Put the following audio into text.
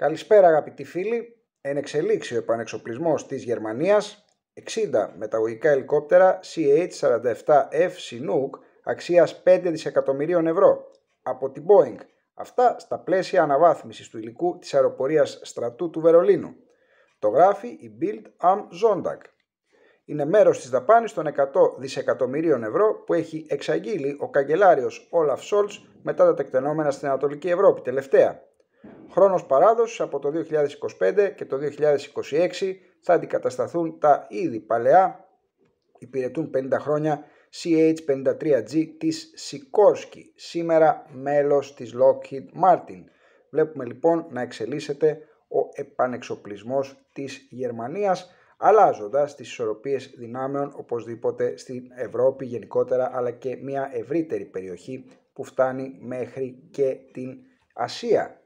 Καλησπέρα αγαπητοί φίλοι. Εν εξελίξει ο επανεξοπλισμός της Γερμανίας, 60 μεταγωγικά ελικόπτερα CH-47F Chinook αξίας 5 δισεκατομμυρίων ευρώ από την Boeing. Αυτά στα πλαίσια αναβάθμισης του υλικού της αεροπορίας στρατού του Βερολίνου. Το γράφει η Bild am Sonntag. Είναι μέρος της δαπάνης των 100 δισεκατομμυρίων ευρώ που έχει εξαγγείλει ο καγκελάριος Όλαφ Σόλτ μετά τα τεκτενόμενα στην Ανατολική Ευρώπη τελευταία χρόνος παράδοσης από το 2025 και το 2026 θα αντικατασταθούν τα ήδη παλαιά υπηρετούν 50 χρόνια CH-53G της Sikorsky, σήμερα μέλος της Lockheed Martin. Βλέπουμε λοιπόν να εξελίσσεται ο επανεξοπλισμός της Γερμανίας αλλάζοντας τις ισορροπίες δυνάμεων οπωσδήποτε στην Ευρώπη γενικότερα αλλά και μια ευρύτερη περιοχή που φτάνει μέχρι και την Ασία.